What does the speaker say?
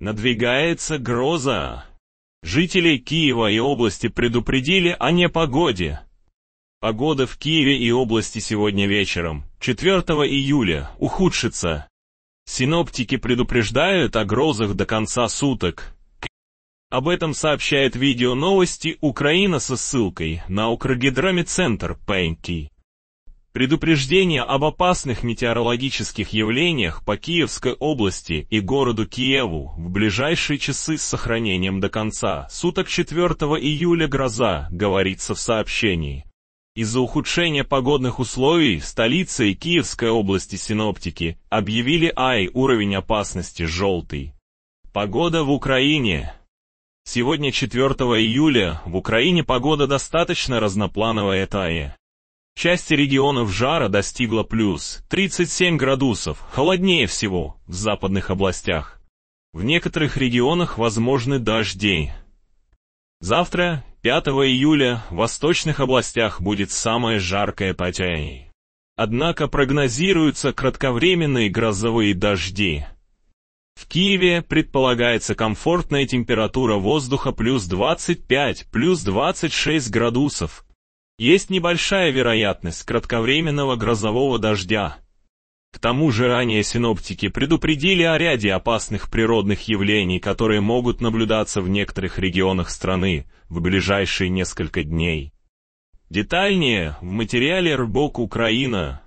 Надвигается гроза. Жителей Киева и области предупредили о непогоде. Погода в Киеве и области сегодня вечером, 4 июля, ухудшится. Синоптики предупреждают о грозах до конца суток. Об этом сообщает видео новости Украина со ссылкой на УкрГидрометцентр. Пенки. Предупреждение об опасных метеорологических явлениях по Киевской области и городу Киеву в ближайшие часы с сохранением до конца суток 4 июля гроза, говорится в сообщении. Из-за ухудшения погодных условий в и Киевской области синоптики объявили АИ уровень опасности желтый. Погода в Украине. Сегодня 4 июля в Украине погода достаточно разноплановая тая части регионов жара достигла плюс 37 градусов, холоднее всего в западных областях. В некоторых регионах возможны дожди. Завтра, 5 июля, в восточных областях будет самое жаркое потяя. Однако прогнозируются кратковременные грозовые дожди. В Киеве предполагается комфортная температура воздуха плюс 25, плюс 26 градусов, есть небольшая вероятность кратковременного грозового дождя. К тому же ранее синоптики предупредили о ряде опасных природных явлений, которые могут наблюдаться в некоторых регионах страны в ближайшие несколько дней. Детальнее в материале «Рыбок Украина»